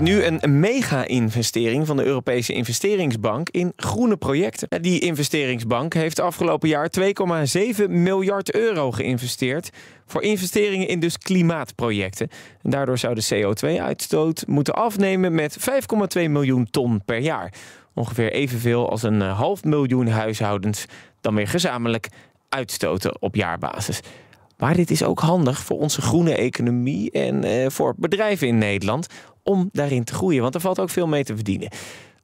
nu een mega-investering van de Europese Investeringsbank in groene projecten. Die investeringsbank heeft afgelopen jaar 2,7 miljard euro geïnvesteerd voor investeringen in dus klimaatprojecten. daardoor zou de CO2-uitstoot moeten afnemen met 5,2 miljoen ton per jaar. Ongeveer evenveel als een eh, half miljoen huishoudens dan weer gezamenlijk uitstoten op jaarbasis. Maar dit is ook handig voor onze groene economie en eh, voor bedrijven in Nederland om daarin te groeien. Want er valt ook veel mee te verdienen.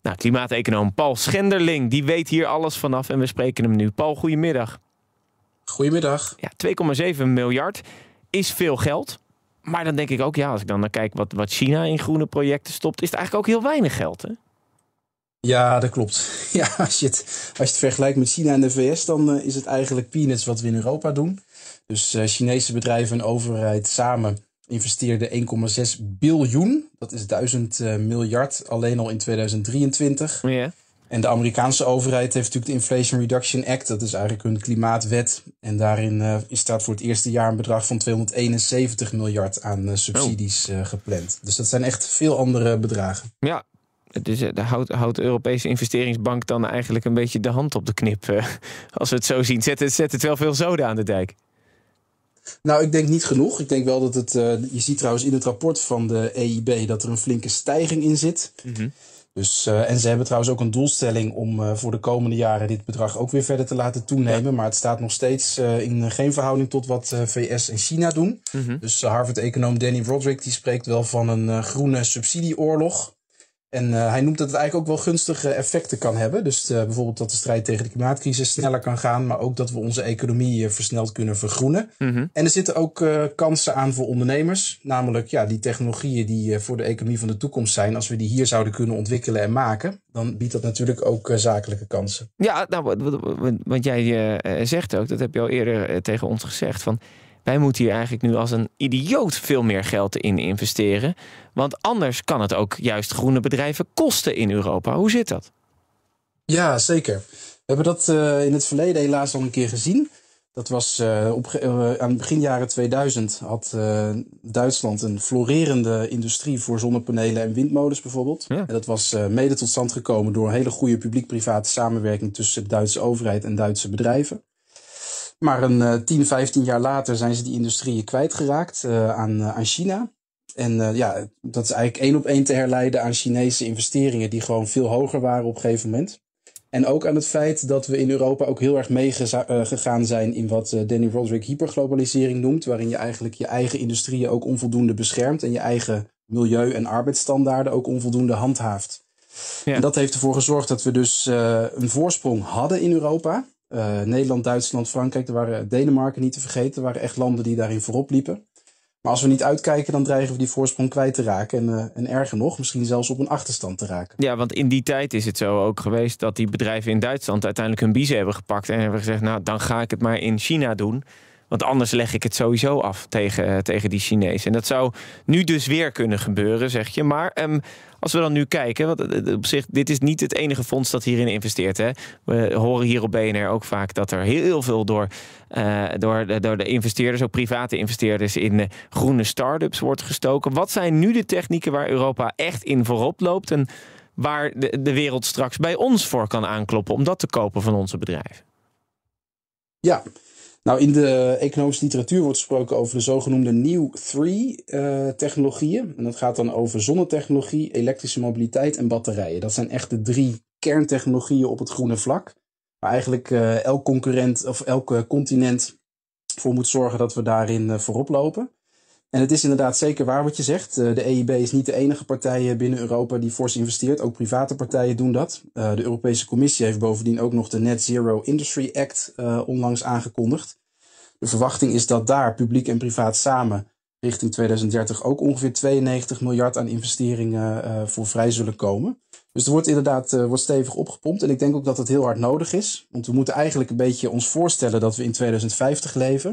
Nou, klimaateconoom Paul Schenderling, die weet hier alles vanaf en we spreken hem nu. Paul, goedemiddag. Goedemiddag. Ja, 2,7 miljard is veel geld. Maar dan denk ik ook, ja, als ik dan naar kijk wat, wat China in groene projecten stopt, is het eigenlijk ook heel weinig geld, hè? Ja, dat klopt. Ja, als je het, als je het vergelijkt met China en de VS, dan eh, is het eigenlijk peanuts wat we in Europa doen. Dus eh, Chinese bedrijven en overheid samen investeerde 1,6 biljoen, dat is 1000 eh, miljard, alleen al in 2023. En de Amerikaanse overheid heeft natuurlijk de Inflation Reduction Act, dat is eigenlijk hun klimaatwet. En daarin eh, staat voor het eerste jaar een bedrag van 271 miljard aan eh, subsidies oh. gepland. Dus dat zijn echt veel andere bedragen. Ja. Dus houdt, de Europese investeringsbank dan eigenlijk een beetje de hand op de knip. als we het zo zien, zet het, zet het wel veel zoden aan de dijk. Nou, ik denk niet genoeg. Ik denk wel dat het. Eh, je ziet trouwens in het rapport van de EIB dat er een flinke stijging in zit. Mhm. Dus, eh, en ze hebben trouwens ook een doelstelling om eh, voor de komende jaren dit bedrag ook weer verder te laten toenemen. Maar het staat nog steeds in geen verhouding tot wat VS en China doen. Mm -hmm. Dus Harvard-econoom Danny Roderick die spreekt wel van een groene subsidieoorlog. En eh, hij noemt dat het eigenlijk ook wel gunstige effecten kan hebben. Dus eh, bijvoorbeeld dat de strijd tegen de klimaatcrisis sneller kan gaan, maar ook dat we onze economie versneld kunnen vergroenen. Mhm. En er zitten ook eh, kansen aan voor ondernemers, namelijk ja, die technologieën die voor de economie van de toekomst zijn. Als we die hier zouden kunnen ontwikkelen en maken, dan biedt dat natuurlijk ook zakelijke kansen. Ja, nou, wat, jij zegt ook, dat heb je al eerder tegen ons gezegd. Van wij moeten hier eigenlijk nu als een idioot veel meer geld in investeren. Want anders kan het ook juist groene bedrijven kosten in Europa. Hoe zit dat? Ja, zeker. We hebben dat eh, in het verleden helaas al een keer gezien. Dat was eh, op, eh, aan het begin jaren 2000 had Duitsland een florerende industrie voor zonnepanelen en windmolens bijvoorbeeld. En dat was mede tot stand gekomen door een hele goede publiek-private samenwerking tussen de Duitse overheid en Duitse bedrijven. Maar een 10, eh, 15 jaar later zijn ze die industrieën kwijtgeraakt eh, aan, eh, aan China. En ja, dat is eigenlijk één op één te herleiden aan Chinese investeringen die gewoon veel hoger waren op een gegeven moment. En ook aan het feit dat we in Europa ook heel erg meegegaan zijn in wat Danny Roderick hyperglobalisering noemt, waarin je eigenlijk je eigen industrieën ook onvoldoende beschermt en je eigen milieu- en arbeidsstandaarden ook onvoldoende handhaaft. Ja. En dat heeft ervoor gezorgd dat we dus een voorsprong hadden in Europa. Eh, Nederland, Duitsland, Frankrijk, er waren Denemarken niet te vergeten. Er waren echt landen die daarin voorop liepen. Maar als we niet uitkijken, dan dreigen we die voorsprong kwijt te raken. En, eh, en erger nog, misschien zelfs op een achterstand te raken. Ja, want in die tijd is het zo ook geweest dat die bedrijven in Duitsland uiteindelijk hun biezen hebben gepakt. En hebben gezegd, nou dan ga ik het maar in China doen. Want anders leg ik het sowieso af tegen, eh, tegen die Chinezen. En dat zou nu dus weer kunnen gebeuren, zeg je. Maar ehm, als we dan nu kijken, want eh, eh, op zich, dit is niet het enige fonds dat hierin investeert. Hè? We horen hier op BNR ook vaak dat er heel veel door, door, de, door de investeerders, ook private investeerders, in groene start-ups wordt gestoken. Wat zijn nu de technieken waar Europa echt in voorop loopt en waar de, de wereld straks bij ons voor kan aankloppen om dat te kopen van onze bedrijven? Ja, nou, in de economische literatuur wordt gesproken over de zogenoemde New Three eh, technologieën. En dat gaat dan over zonnetechnologie, elektrische mobiliteit en batterijen. Dat zijn echt de drie kerntechnologieën op het groene vlak. Waar eigenlijk eh, elk concurrent of elk eh, continent voor moet zorgen dat we daarin voorop lopen. En het is inderdaad zeker waar wat je zegt. Eh, de EIB is niet de enige partij eh, binnen Europa die fors investeert. Ook private partijen doen dat. Eh, de Europese Commissie heeft bovendien ook nog de Net Zero Industry Act onlangs aangekondigd. De verwachting is dat daar publiek en privaat samen richting 2030 ook ongeveer 92 miljard aan investeringen voor vrij zullen komen. Dus er wordt inderdaad wordt stevig opgepompt. En ik denk ook dat het heel hard nodig is. Want we moeten eigenlijk een beetje ons voorstellen dat we in 2050 leven.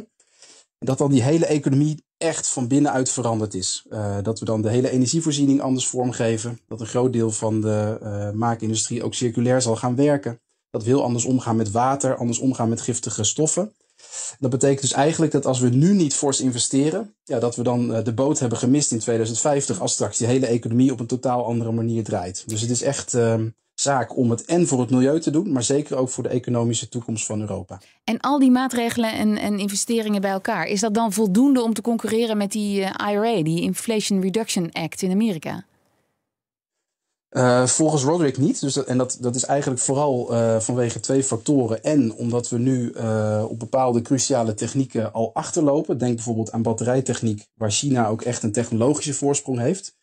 En dat dan die hele economie echt van binnenuit veranderd is. Eh, dat we dan de hele energievoorziening anders vormgeven. Dat een groot deel van de eh, maakindustrie ook circulair zal gaan werken. Dat we heel anders omgaan met water, anders omgaan met giftige stoffen. Dat betekent dus eigenlijk dat als we nu niet fors investeren, ja, dat we dan eh, de boot hebben gemist in 2050 als straks die hele economie op een totaal andere manier draait. Dus het is echt ehm, zaak om het en voor het milieu te doen, maar zeker ook voor de economische toekomst van Europa. En al die maatregelen en, en investeringen bij elkaar, is dat dan voldoende om te concurreren met die eh, IRA, die Inflation Reduction Act in Amerika? Eh, volgens Roderick niet. Dus en dat, dat is eigenlijk vooral eh, vanwege twee factoren. En omdat we nu op bepaalde cruciale technieken al achterlopen. Denk bijvoorbeeld aan batterijtechniek, waar China ook echt een technologische voorsprong heeft.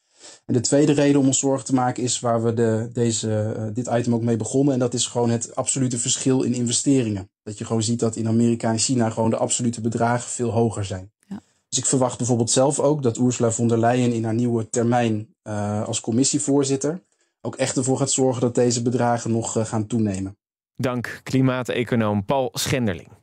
En de tweede reden om ons zorgen te maken is waar we de, deze, eh, dit item ook mee begonnen. En dat is gewoon het absolute verschil in investeringen. Dat je gewoon ziet dat in Amerika en China gewoon de absolute bedragen veel hoger zijn. Ja. Dus ik verwacht bijvoorbeeld zelf ook dat Ursula von der Leyen in haar nieuwe termijn eh, als commissievoorzitter ook echt ervoor gaat zorgen dat deze bedragen nog eh, gaan toenemen. Dank klimaat-econoom Paul Schenderling.